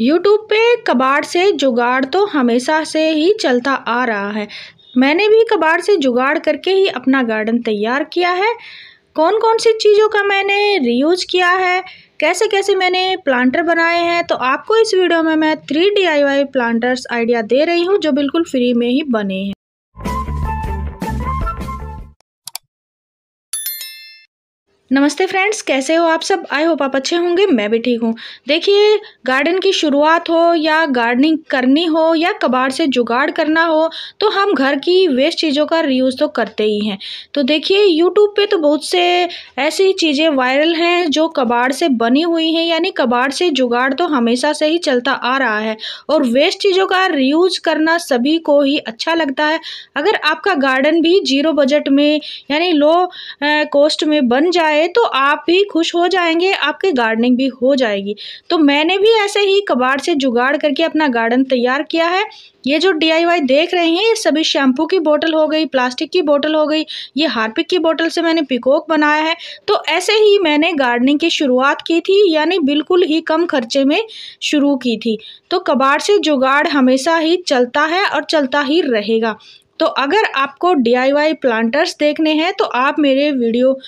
YouTube पे कबाड़ से जुगाड़ तो हमेशा से ही चलता आ रहा है मैंने भी कबाड़ से जुगाड़ करके ही अपना गार्डन तैयार किया है कौन कौन सी चीज़ों का मैंने रीयूज किया है कैसे कैसे मैंने प्लांटर बनाए हैं तो आपको इस वीडियो में मैं three D I Y planters idea दे रही हूँ जो बिल्कुल फ्री में ही बने हैं नमस्ते फ्रेंड्स कैसे हो आप सब आई होप आप अच्छे होंगे मैं भी ठीक हूँ देखिए गार्डन की शुरुआत हो या गार्डनिंग करनी हो या कबाड़ से जुगाड़ करना हो तो हम घर की वेस्ट चीज़ों का रीयूज़ तो करते ही हैं तो देखिए यूट्यूब पे तो बहुत से ऐसी चीज़ें वायरल हैं जो कबाड़ से बनी हुई हैं यानी कबाड़ से जुगाड़ तो हमेशा से ही चलता आ रहा है और वेस्ट चीज़ों का रीयूज़ करना सभी को ही अच्छा लगता है अगर आपका गार्डन भी जीरो बजट में यानी लो कॉस्ट में बन जाए है तो आप भी खुश हो जाएंगे आपके गार्डनिंग भी हो जाएगी तो मैंने भी ऐसे ही कबाड़ से जुगाड़ करके अपना गार्डन तैयार किया है ये जो डी देख रहे हैं ये सभी शैम्पू की बोतल हो गई प्लास्टिक की बोतल हो गई ये हार्पिक की बोतल से मैंने पिकॉक बनाया है तो ऐसे ही मैंने गार्डनिंग की शुरुआत की थी यानी बिल्कुल ही कम खर्चे में शुरू की थी तो कबाड़ से जुगाड़ हमेशा ही चलता है और चलता ही रहेगा तो अगर आपको डी प्लांटर्स देखने हैं तो आप मेरे वीडियो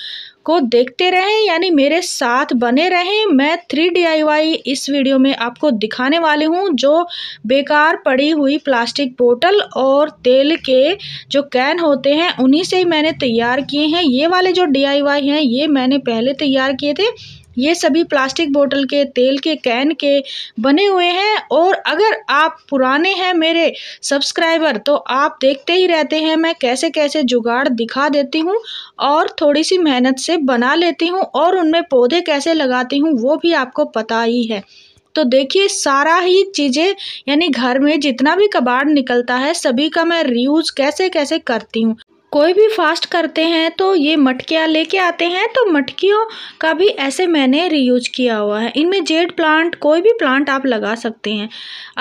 को देखते रहें यानी मेरे साथ बने रहें मैं थ्री डी इस वीडियो में आपको दिखाने वाली हूँ जो बेकार पड़ी हुई प्लास्टिक बोतल और तेल के जो कैन होते हैं उन्हीं से ही मैंने तैयार किए हैं ये वाले जो डी हैं ये मैंने पहले तैयार किए थे ये सभी प्लास्टिक बोतल के तेल के कैन के बने हुए हैं और अगर आप पुराने हैं मेरे सब्सक्राइबर तो आप देखते ही रहते हैं मैं कैसे कैसे जुगाड़ दिखा देती हूँ और थोड़ी सी मेहनत से बना लेती हूँ और उनमें पौधे कैसे लगाती हूँ वो भी आपको पता ही है तो देखिए सारा ही चीज़ें यानी घर में जितना भी कबाड़ निकलता है सभी का मैं रीयूज़ कैसे कैसे करती हूँ कोई भी फास्ट करते हैं तो ये मटकियाँ लेके आते हैं तो मटकियों का भी ऐसे मैंने रीयूज किया हुआ है इनमें जेड प्लांट कोई भी प्लांट आप लगा सकते हैं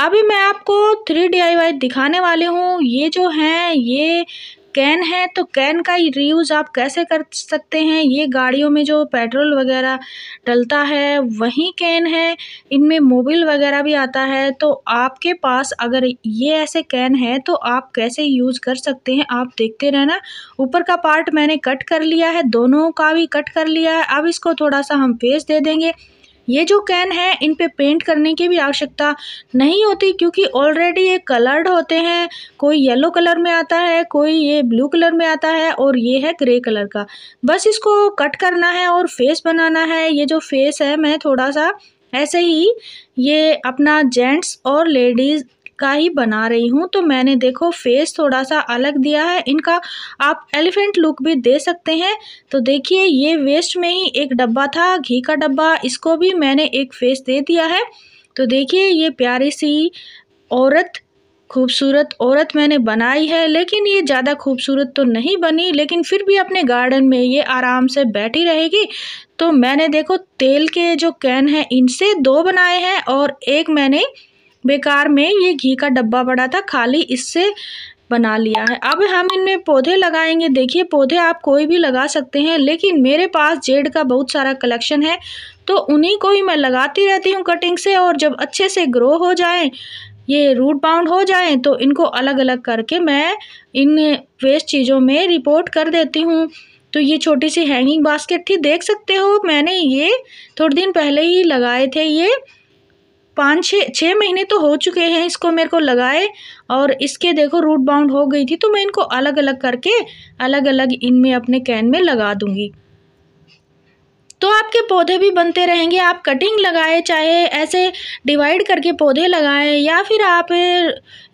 अभी मैं आपको थ्री डी दिखाने वाले हूँ ये जो हैं ये कैन है तो कैन का रीयूज़ आप कैसे कर सकते हैं ये गाड़ियों में जो पेट्रोल वगैरह डलता है वही कैन है इनमें मोबिल वगैरह भी आता है तो आपके पास अगर ये ऐसे कैन है तो आप कैसे यूज़ कर सकते हैं आप देखते रहना ऊपर का पार्ट मैंने कट कर लिया है दोनों का भी कट कर लिया है अब इसको थोड़ा सा हम फेस दे देंगे ये जो कैन है इन पे पेंट करने की भी आवश्यकता नहीं होती क्योंकि ऑलरेडी ये कलर्ड होते हैं कोई येलो कलर में आता है कोई ये ब्लू कलर में आता है और ये है ग्रे कलर का बस इसको कट करना है और फेस बनाना है ये जो फेस है मैं थोड़ा सा ऐसे ही ये अपना जेंट्स और लेडीज़ का ही बना रही हूँ तो मैंने देखो फेस थोड़ा सा अलग दिया है इनका आप एलिफेंट लुक भी दे सकते हैं तो देखिए ये वेस्ट में ही एक डब्बा था घी का डब्बा इसको भी मैंने एक फेस दे दिया है तो देखिए ये प्यारी सी औरत खूबसूरत औरत मैंने बनाई है लेकिन ये ज़्यादा खूबसूरत तो नहीं बनी लेकिन फिर भी अपने गार्डन में ये आराम से बैठी रहेगी तो मैंने देखो तेल के जो कैन हैं इनसे दो बनाए हैं और एक मैंने बेकार में ये घी का डब्बा पड़ा था खाली इससे बना लिया है अब हम इनमें पौधे लगाएंगे देखिए पौधे आप कोई भी लगा सकते हैं लेकिन मेरे पास जेड का बहुत सारा कलेक्शन है तो उन्हीं को ही मैं लगाती रहती हूँ कटिंग से और जब अच्छे से ग्रो हो जाएं ये रूट बाउंड हो जाएं तो इनको अलग अलग करके मैं इन वेस्ट चीज़ों में रिपोर्ट कर देती हूँ तो ये छोटी सी हैंगिंग बास्केट थी देख सकते हो मैंने ये थोड़े दिन पहले ही लगाए थे ये पाँच छः छः महीने तो हो चुके हैं इसको मेरे को लगाए और इसके देखो रूट बाउंड हो गई थी तो मैं इनको अलग अलग करके अलग अलग इनमें अपने कैन में लगा दूंगी तो आपके पौधे भी बनते रहेंगे आप कटिंग लगाए चाहे ऐसे डिवाइड करके पौधे लगाएं या फिर आप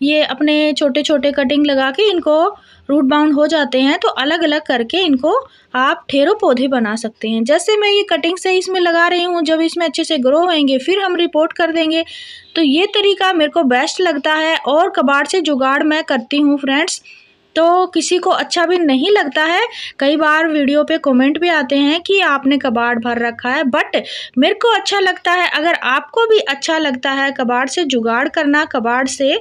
ये अपने छोटे छोटे कटिंग लगा के इनको रूट बाउंड हो जाते हैं तो अलग अलग करके इनको आप ठेरो पौधे बना सकते हैं जैसे मैं ये कटिंग से इसमें लगा रही हूँ जब इसमें अच्छे से ग्रो होंगे फिर हम रिपोर्ट कर देंगे तो ये तरीका मेरे को बेस्ट लगता है और कबाड़ से जुगाड़ मैं करती हूँ फ्रेंड्स तो किसी को अच्छा भी नहीं लगता है कई बार वीडियो पे कमेंट भी आते हैं कि आपने कबाड़ भर रखा है बट मेरे को अच्छा लगता है अगर आपको भी अच्छा लगता है कबाड़ से जुगाड़ करना कबाड़ से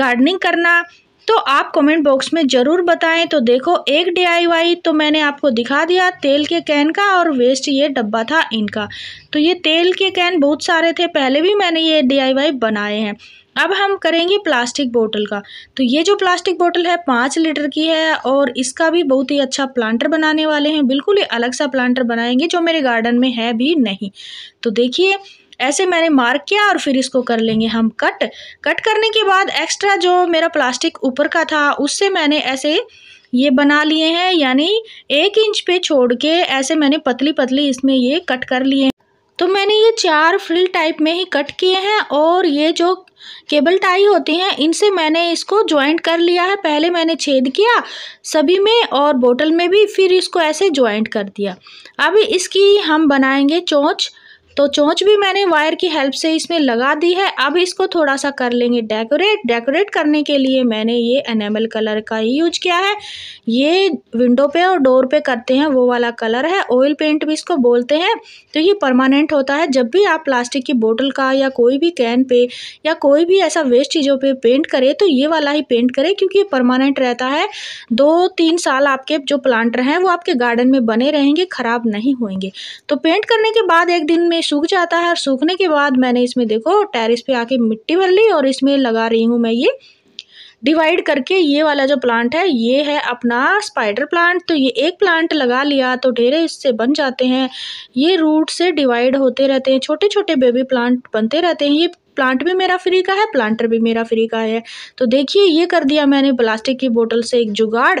गार्डनिंग करना तो आप कमेंट बॉक्स में ज़रूर बताएं तो देखो एक डीआईवाई तो मैंने आपको दिखा दिया तेल के कैन का और वेस्ट ये डब्बा था इनका तो ये तेल के कैन बहुत सारे थे पहले भी मैंने ये डीआईवाई बनाए हैं अब हम करेंगे प्लास्टिक बोतल का तो ये जो प्लास्टिक बोतल है पाँच लीटर की है और इसका भी बहुत ही अच्छा प्लांटर बनाने वाले हैं बिल्कुल ही अलग सा प्लांटर बनाएंगे जो मेरे गार्डन में है भी नहीं तो देखिए ऐसे मैंने मार्क किया और फिर इसको कर लेंगे हम कट कट करने के बाद एक्स्ट्रा जो मेरा प्लास्टिक ऊपर का था उससे मैंने ऐसे ये बना लिए हैं यानी एक इंच पे छोड़ के ऐसे मैंने पतली पतली इसमें ये कट कर लिए तो मैंने ये चार फ्रिल टाइप में ही कट किए हैं और ये जो केबल टाई होती हैं इनसे मैंने इसको ज्वाइंट कर लिया है पहले मैंने छेद किया सभी में और बोतल में भी फिर इसको ऐसे ज्वाइंट कर दिया अब इसकी हम बनाएंगे चोंच तो चोंच भी मैंने वायर की हेल्प से इसमें लगा दी है अब इसको थोड़ा सा कर लेंगे डेकोरेट डेकोरेट करने के लिए मैंने ये एनेमल कलर का ही यूज किया है ये विंडो पे और डोर पे करते हैं वो वाला कलर है ऑयल पेंट भी इसको बोलते हैं तो ये परमानेंट होता है जब भी आप प्लास्टिक की बोतल का या कोई भी कैन पे या कोई भी ऐसा वेस्ट चीज़ों पे पेंट करें तो ये वाला ही पेंट करें क्योंकि ये परमानेंट रहता है दो तीन साल आपके जो प्लांटर हैं वो आपके गार्डन में बने रहेंगे ख़राब नहीं होंगे तो पेंट करने के बाद एक दिन में सूख जाता है और सूखने के बाद मैंने इसमें देखो टेरिस पे आके मिट्टी भर ली और इसमें लगा रही हूँ मैं ये डिवाइड करके ये वाला जो प्लांट है ये है अपना स्पाइडर प्लांट तो ये एक प्लांट लगा लिया तो ढेरे इससे बन जाते हैं ये रूट से डिवाइड होते रहते हैं छोटे छोटे बेबी प्लांट बनते रहते हैं ये प्लांट भी मेरा फ्री का है प्लांटर भी मेरा फ्री का है तो देखिए ये कर दिया मैंने प्लास्टिक की बोतल से एक जुगाड़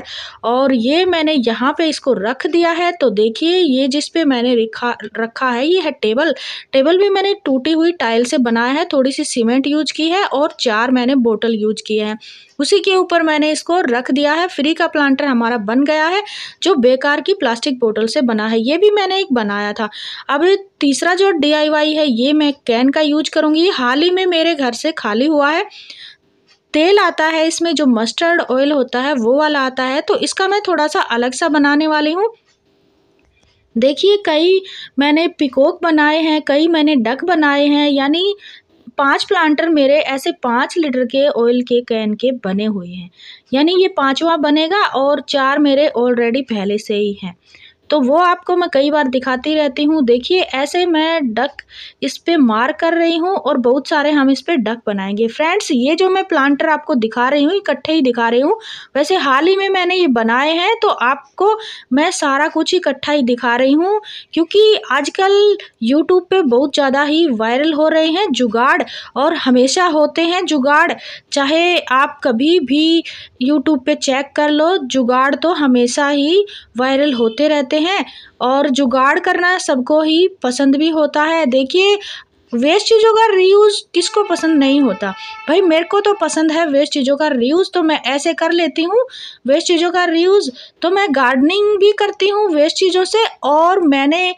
और ये मैंने यहाँ पे इसको रख दिया है तो देखिए ये जिस पे मैंने रखा रखा है ये है टेबल टेबल भी मैंने टूटी हुई टाइल से बनाया है थोड़ी सी सीमेंट यूज की है और चार मैंने बोटल यूज की है उसी के ऊपर मैंने इसको रख दिया है फ्री का प्लांटर हमारा बन गया है जो बेकार की प्लास्टिक बोतल से बना है ये भी मैंने एक बनाया था अब तीसरा जो डी है ये मैं कैन का यूज करूँगी हाल ही में मेरे घर से खाली हुआ है तेल आता है इसमें जो मस्टर्ड ऑयल होता है वो वाला आता है तो इसका मैं थोड़ा सा अलग सा बनाने वाली हूँ देखिए कई मैंने पिकोक बनाए हैं कई मैंने डक बनाए हैं यानी पांच प्लांटर मेरे ऐसे पाँच लीटर के ऑयल के कैन के बने हुए हैं यानी ये पांचवा बनेगा और चार मेरे ऑलरेडी पहले से ही हैं तो वो आपको मैं कई बार दिखाती रहती हूँ देखिए ऐसे मैं डक इस पर मार कर रही हूँ और बहुत सारे हम इस पर डक बनाएंगे फ्रेंड्स ये जो मैं प्लांटर आपको दिखा रही हूँ इकट्ठे ही दिखा रही हूँ वैसे हाल ही में मैंने ये बनाए हैं तो आपको मैं सारा कुछ इकट्ठा ही दिखा रही हूँ क्योंकि आजकल यूट्यूब पर बहुत ज़्यादा ही वायरल हो रहे हैं जुगाड़ और हमेशा होते हैं जुगाड़ चाहे आप कभी भी यूट्यूब पर चेक कर लो जुगाड़ तो हमेशा ही वायरल होते रहते हैं और जुगाड़ करना सबको ही पसंद भी होता है देखिए वेस्ट चीज़ों का रीयूज़ किसको पसंद नहीं होता भाई मेरे को तो पसंद है वेस्ट चीज़ों का रीयूज़ तो मैं ऐसे कर लेती हूँ वेस्ट चीज़ों का रीयूज़ तो मैं गार्डनिंग भी करती हूँ वेस्ट चीज़ों से और मैंने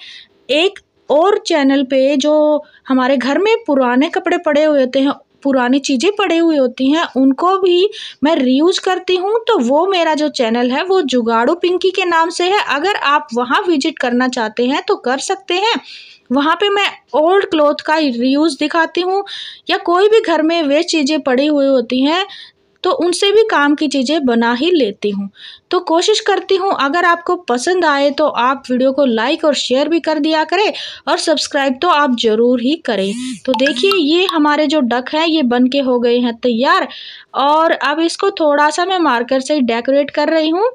एक और चैनल पे जो हमारे घर में पुराने कपड़े पड़े हुए होते हैं पुरानी चीज़ें पड़े हुए होती हैं उनको भी मैं रीयूज करती हूँ तो वो मेरा जो चैनल है वो जुगाड़ू पिंकी के नाम से है अगर आप वहाँ विजिट करना चाहते हैं तो कर सकते हैं वहाँ पे मैं ओल्ड क्लोथ का रीयूज़ दिखाती हूँ या कोई भी घर में वे चीज़ें पड़ी हुई होती हैं तो उनसे भी काम की चीज़ें बना ही लेती हूँ तो कोशिश करती हूँ अगर आपको पसंद आए तो आप वीडियो को लाइक और शेयर भी कर दिया करें और सब्सक्राइब तो आप ज़रूर ही करें तो देखिए ये हमारे जो डक हैं ये बन के हो गए हैं तैयार और अब इसको थोड़ा सा मैं मार्कर से डेकोरेट कर रही हूँ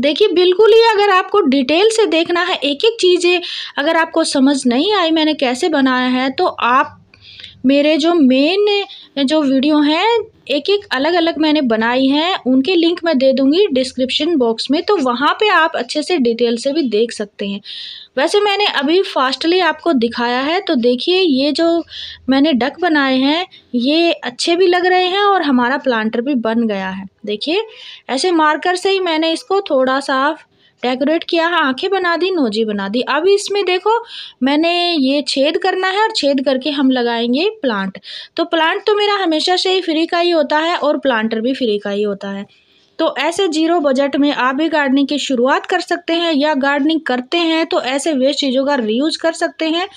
देखिए बिल्कुल ही अगर आपको डिटेल से देखना है एक एक चीज़ें अगर आपको समझ नहीं आई मैंने कैसे बनाया है तो आप मेरे जो मेन जो वीडियो हैं एक एक अलग अलग मैंने बनाई हैं उनके लिंक मैं दे दूंगी डिस्क्रिप्शन बॉक्स में तो वहाँ पे आप अच्छे से डिटेल से भी देख सकते हैं वैसे मैंने अभी फास्टली आपको दिखाया है तो देखिए ये जो मैंने डक बनाए हैं ये अच्छे भी लग रहे हैं और हमारा प्लांटर भी बन गया है देखिए ऐसे मार्कर से ही मैंने इसको थोड़ा सा डेकोरेट किया है हाँ, आँखें बना दी नोजी बना दी अब इसमें देखो मैंने ये छेद करना है और छेद करके हम लगाएंगे प्लांट तो प्लांट तो मेरा हमेशा से ही फ्री का ही होता है और प्लांटर भी फ्री का ही होता है तो ऐसे जीरो बजट में आप भी गार्डनिंग की शुरुआत कर सकते हैं या गार्डनिंग करते हैं तो ऐसे वेस्ट चीज़ों का रीयूज कर सकते हैं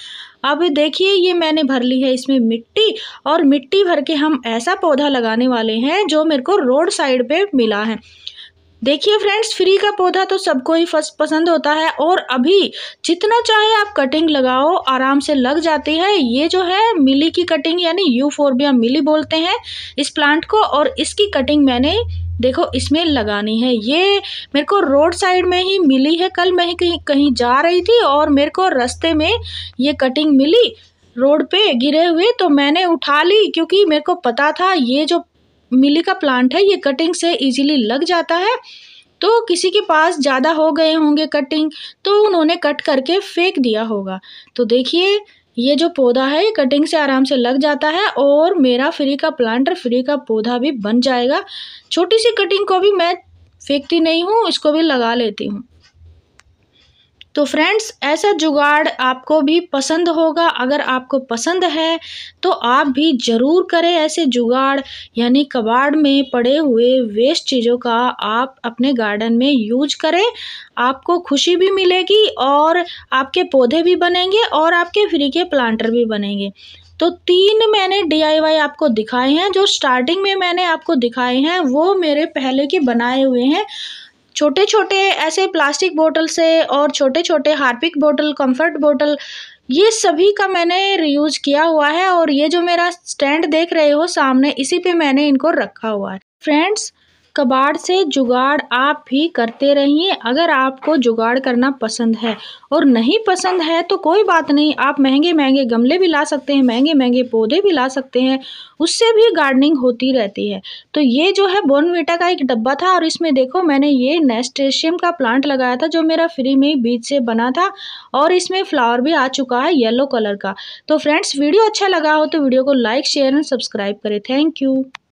अब देखिए ये मैंने भर ली है इसमें मिट्टी और मिट्टी भर के हम ऐसा पौधा लगाने वाले हैं जो मेरे को रोड साइड पे मिला है देखिए फ्रेंड्स फ्री का पौधा तो सबको ही फर्स्ट पसंद होता है और अभी जितना चाहे आप कटिंग लगाओ आराम से लग जाती है ये जो है मिली की कटिंग यानी यूफोर्बिया मिली बोलते हैं इस प्लांट को और इसकी कटिंग मैंने देखो इसमें लगानी है ये मेरे को रोड साइड में ही मिली है कल मैं कहीं कहीं जा रही थी और मेरे को रास्ते में ये कटिंग मिली रोड पे गिरे हुए तो मैंने उठा ली क्योंकि मेरे को पता था ये जो मिली का प्लांट है ये कटिंग से इजीली लग जाता है तो किसी के पास ज़्यादा हो गए होंगे कटिंग तो उन्होंने कट करके फेंक दिया होगा तो देखिए ये जो पौधा है ये कटिंग से आराम से लग जाता है और मेरा फ्री का प्लांट और फ्री का पौधा भी बन जाएगा छोटी सी कटिंग को भी मैं फेंकती नहीं हूँ इसको भी लगा लेती हूँ तो फ्रेंड्स ऐसा जुगाड़ आपको भी पसंद होगा अगर आपको पसंद है तो आप भी ज़रूर करें ऐसे जुगाड़ यानी कबाड़ में पड़े हुए वेस्ट चीज़ों का आप अपने गार्डन में यूज करें आपको खुशी भी मिलेगी और आपके पौधे भी बनेंगे और आपके फ्री के प्लांटर भी बनेंगे तो तीन मैंने डी आपको दिखाए हैं जो स्टार्टिंग में मैंने आपको दिखाए हैं वो मेरे पहले के बनाए हुए हैं छोटे छोटे ऐसे प्लास्टिक बोतल से और छोटे छोटे हार्पिक बोतल कंफर्ट बोतल ये सभी का मैंने रियूज किया हुआ है और ये जो मेरा स्टैंड देख रहे हो सामने इसी पे मैंने इनको रखा हुआ है फ्रेंड्स कबाड़ से जुगाड़ आप भी करते रहिए अगर आपको जुगाड़ करना पसंद है और नहीं पसंद है तो कोई बात नहीं आप महंगे महंगे गमले भी ला सकते हैं महंगे महंगे पौधे भी ला सकते हैं उससे भी गार्डनिंग होती रहती है तो ये जो है बोनविटा का एक डब्बा था और इसमें देखो मैंने ये नेस्टेशियम का प्लांट लगाया था जो मेरा फ्री में बीच से बना था और इसमें फ्लावर भी आ चुका है येलो कलर का तो फ्रेंड्स वीडियो अच्छा लगा हो तो वीडियो को लाइक शेयर एंड सब्सक्राइब करें थैंक यू